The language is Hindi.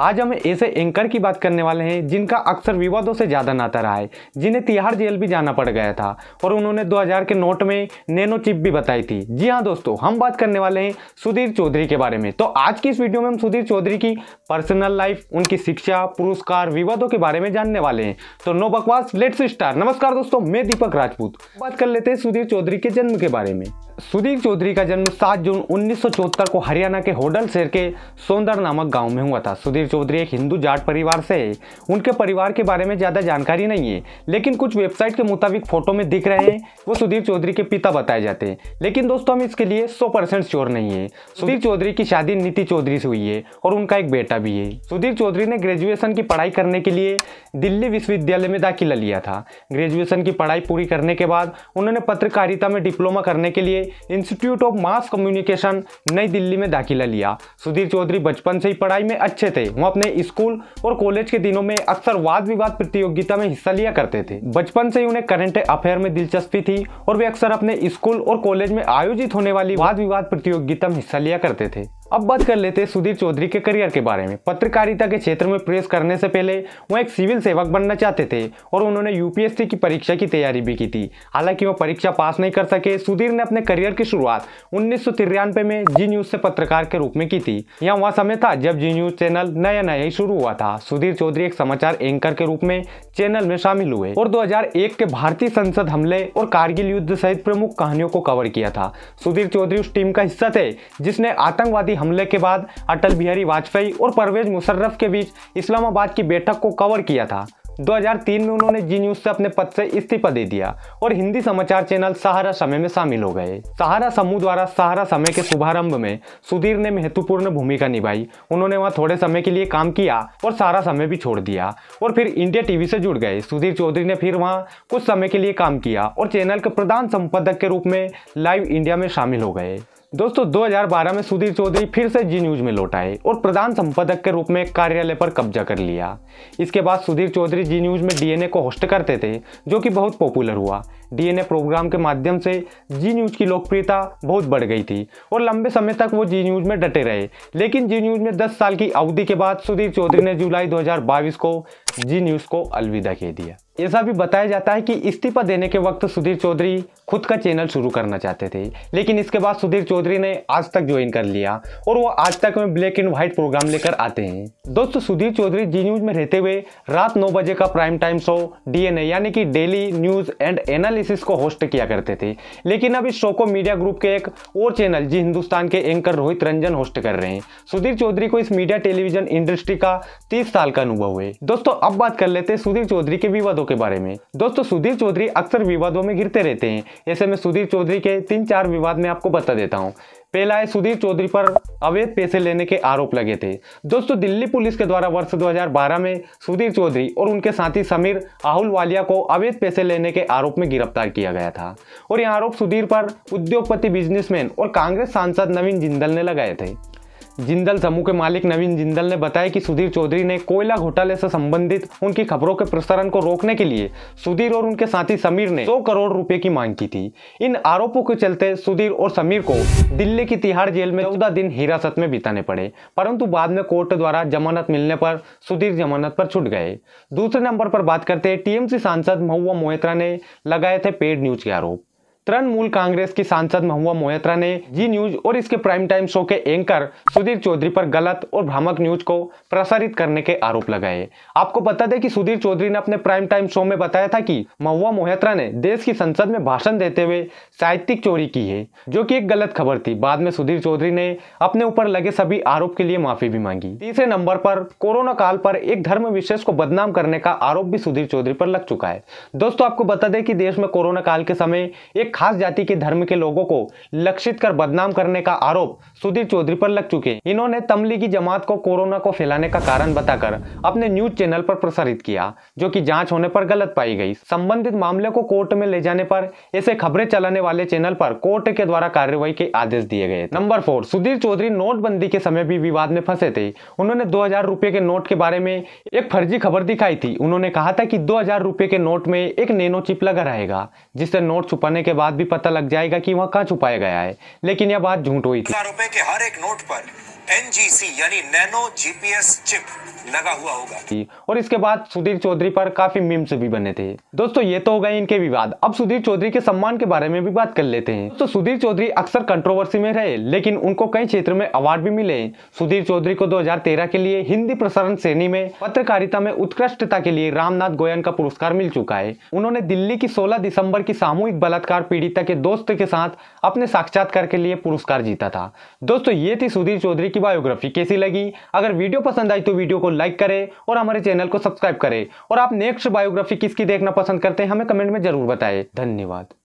आज हम ऐसे एंकर की बात करने वाले हैं जिनका अक्सर विवादों से ज़्यादा नाता रहा है जिन्हें तिहाड़ जेल भी जाना पड़ गया था और उन्होंने 2000 के नोट में नैनो चिप भी बताई थी जी हाँ दोस्तों हम बात करने वाले हैं सुधीर चौधरी के बारे में तो आज की इस वीडियो में हम सुधीर चौधरी की पर्सनल लाइफ उनकी शिक्षा पुरस्कार विवादों के बारे में जानने वाले हैं तो नो बकवास लेट्स स्टार नमस्कार दोस्तों मैं दीपक राजपूत बात कर लेते हैं सुधीर चौधरी के जन्म के बारे में सुदीप चौधरी का जन्म 7 जून उन्नीस को हरियाणा के होडल शहर के सौंदर नामक गांव में हुआ था सुधीर चौधरी एक हिंदू जाट परिवार से है उनके परिवार के बारे में ज़्यादा जानकारी नहीं है लेकिन कुछ वेबसाइट के मुताबिक फोटो में दिख रहे हैं वो सुधीर चौधरी के पिता बताए जाते हैं लेकिन दोस्तों हम इसके लिए सौ परसेंट श्योर नहीं है सुधीर चौधरी की शादी नीति चौधरी से हुई है और उनका एक बेटा भी है सुधीर चौधरी ने ग्रेजुएशन की पढ़ाई करने के लिए दिल्ली विश्वविद्यालय में दाखिला लिया था ग्रेजुएशन की पढ़ाई पूरी करने के बाद उन्होंने पत्रकारिता में डिप्लोमा करने के लिए इंस्टीट्यूट ऑफ मास कम्युनिकेशन नई दिल्ली में दाखिला लिया सुधीर चौधरी बचपन से ही पढ़ाई में अच्छे थे वो अपने स्कूल और कॉलेज के दिनों में अक्सर वाद विवाद प्रतियोगिता में हिस्सा लिया करते थे बचपन से ही उन्हें करंट अफेयर में दिलचस्पी थी और वे अक्सर अपने स्कूल और कॉलेज में आयोजित होने वाली वाद विवाद प्रतियोगिता में हिस्सा लिया करते थे अब बात कर लेते हैं सुधीर चौधरी के करियर के बारे में पत्रकारिता के क्षेत्र में प्रेस करने से पहले वो एक सिविल सेवक बनना चाहते थे और उन्होंने यूपीएससी की परीक्षा की तैयारी भी की थी हालांकि वो परीक्षा पास नहीं कर सके सुधीर ने अपने करियर की शुरुआत उन्नीस में जी न्यूज से पत्रकार के रूप में की थी यह वह समय था जब जी न्यूज चैनल नया नया ही शुरू हुआ था सुधीर चौधरी एक समाचार एंकर के रूप में चैनल में शामिल हुए और दो के भारतीय संसद हमले और कारगिल युद्ध सहित प्रमुख कहानियों को कवर किया था सुधीर चौधरी उस टीम का हिस्सा थे जिसने आतंकवादी आतंकवादी हमले के बाद अटल बिहारी वाजपेयी और परवेज मुशर्रफ के बीच इस्लामाबाद की बैठक को कवर किया था 2003 में उन्होंने जी न्यूज से अपने पद से इस्तीफा दे दिया और हिंदी समाचार चैनल सहारा समय में शामिल हो गए सहारा समूह द्वारा सहारा समय के शुभारंभ में सुधीर ने महत्वपूर्ण भूमिका निभाई उन्होंने वहां थोड़े समय के लिए काम किया और सहारा समय भी छोड़ दिया और फिर इंडिया टीवी से जुड़ गए सुधीर चौधरी ने फिर वहाँ कुछ समय के लिए काम किया और चैनल के प्रधान संपादक के रूप में लाइव इंडिया में शामिल हो गए दोस्तों 2012 में सुधीर चौधरी फिर से जी न्यूज में लौट आए और प्रधान संपादक के रूप में कार्यालय पर कब्जा कर लिया इसके बाद सुधीर चौधरी जी न्यूज में डीएनए को होस्ट करते थे जो कि बहुत पॉपुलर हुआ डीएनए प्रोग्राम के माध्यम से जी न्यूज की लोकप्रियता बहुत बढ़ गई थी और लंबे समय तक वो जी न्यूज में डटे रहे लेकिन जी न्यूज में दस साल की अवधि के बाद सुधीर चौधरी ने जुलाई दो को जी न्यूज को अलविदा कह दिया ऐसा भी बताया जाता है कि इस्तीफा देने के वक्त सुधीर चौधरी खुद का चैनल शुरू करना चाहते थे लेकिन इसके बाद सुधीर चौधरी ने आज तक ज्वाइन कर लिया और वो आज तक में ब्लैक एंड व्हाइट प्रोग्राम लेकर आते हैं दोस्तों सुधीर चौधरी जी न्यूज में रहते हुए रात नौ बजे का प्राइम टाइम शो डीएनए यानी कि डेली न्यूज एंड एनालिसिस को होस्ट किया करते थे लेकिन अब इस शो को मीडिया ग्रुप के एक और चैनल जी हिंदुस्तान के एंकर रोहित रंजन होस्ट कर रहे हैं सुधीर चौधरी को इस मीडिया टेलीविजन इंडस्ट्री का तीस साल का अनुभव है दोस्तों अब बात कर लेते हैं सुधीर चौधरी के विवादों के बारे में दोस्तों सुधीर चौधरी अक्सर विवादों में घिरते रहते हैं ऐसे में सुधीर चौधरी के तीन चार विवाद में आपको बता देता हूँ पहला है सुधीर चौधरी पर अवैध पैसे लेने के आरोप लगे थे दोस्तों दिल्ली पुलिस के द्वारा वर्ष 2012 में सुधीर चौधरी और उनके साथी समीर आहुल वालिया को अवैध पैसे लेने के आरोप में गिरफ्तार किया गया था और यह आरोप सुधीर पर उद्योगपति बिजनेसमैन और कांग्रेस सांसद नवीन जिंदल ने लगाए थे जिंदल समूह के मालिक नवीन जिंदल ने बताया कि सुधीर चौधरी ने कोयला घोटाले से संबंधित उनकी खबरों के प्रसारण को रोकने के लिए सुधीर और उनके साथी समीर ने 100 करोड़ रुपए की मांग की थी इन आरोपों के चलते सुधीर और समीर को दिल्ली की तिहाड़ जेल में चौदह दिन हिरासत में बिताने पड़े परंतु बाद में कोर्ट द्वारा जमानत मिलने पर सुधीर जमानत पर छुट गए दूसरे नंबर पर बात करते टीएमसी सांसद महुआ मोहित्रा ने लगाए थे पेड न्यूज के आरोप तृणमूल कांग्रेस की सांसद महुआ मोहत्रा ने जी न्यूज और इसके प्राइम टाइम शो के एंकर सुधीर चौधरी पर गलत और भ्रामक न्यूज को प्रसारित करने के आरोप लगाए आपको बता दें कि सुधीर चौधरी ने अपने प्राइम टाइम शो में बताया था कि महुआ मोहत्रा ने देश की संसद में भाषण देते हुए साहित्यिक चोरी की है जो की एक गलत खबर थी बाद में सुधीर चौधरी ने अपने ऊपर लगे सभी आरोप के लिए माफी भी मांगी तीसरे नंबर पर कोरोना काल पर एक धर्म विशेष को बदनाम करने का आरोप भी सुधीर चौधरी पर लग चुका है दोस्तों आपको बता दें कि देश में कोरोना काल के समय एक खास जाति के धर्म के लोगों को लक्षित कर बदनाम करने का आरोप सुधीर चौधरी पर लग चुके इन्होंने की जमात को कोरोना को फैलाने का कारण बताकर अपने न्यूज चैनल पर प्रसारित किया जो की जांच होने पर गलत पाई गई संबंधित मामले को कोर्ट में ले जाने पर ऐसे खबरें चलाने वाले चैनल पर कोर्ट के द्वारा कार्यवाही के आदेश दिए गए नंबर फोर सुधीर चौधरी नोटबंदी के समय भी विवाद में फंसे थे उन्होंने दो हजार के नोट के बारे में एक फर्जी खबर दिखाई थी उन्होंने कहा था की दो हजार के नोट में एक नैनो चिप लगा रहेगा जिससे नोट छुपाने के बाद बाद भी पता लग जाएगा कि वहाँ कहाँ छुपाया गया है लेकिन यह बात झूठ हुई थी रुपए के हर एक नोट पर एनजीसी यानी नैनो जीपीएस चिप लगा हुआ होगा और इसके बाद सुधीर चौधरी पर काफी मीम्स भी बने थे दोस्तों ये तो हो गए इनके विवाद अब सुधीर चौधरी के सम्मान के बारे में भी बात कर लेते हैं तो सुधीर चौधरी अक्सर कंट्रोवर्सी में रहे लेकिन उनको कई क्षेत्र में अवार्ड भी मिले सुधीर चौधरी को 2013 के लिए हिंदी प्रसारण श्रेणी में पत्रकारिता में उत्कृष्टता के लिए रामनाथ गोयन का पुरस्कार मिल चुका है उन्होंने दिल्ली की सोलह दिसंबर की सामूहिक बलात्कार पीड़िता के दोस्त के साथ अपने साक्षात्कार के लिए पुरस्कार जीता था दोस्तों ये थी सुधीर चौधरी की बायोग्राफी कैसी लगी अगर वीडियो पसंद आई तो वीडियो को लाइक करें और हमारे चैनल को सब्सक्राइब करें और आप नेक्स्ट बायोग्राफी किसकी देखना पसंद करते हैं हमें कमेंट में जरूर बताएं धन्यवाद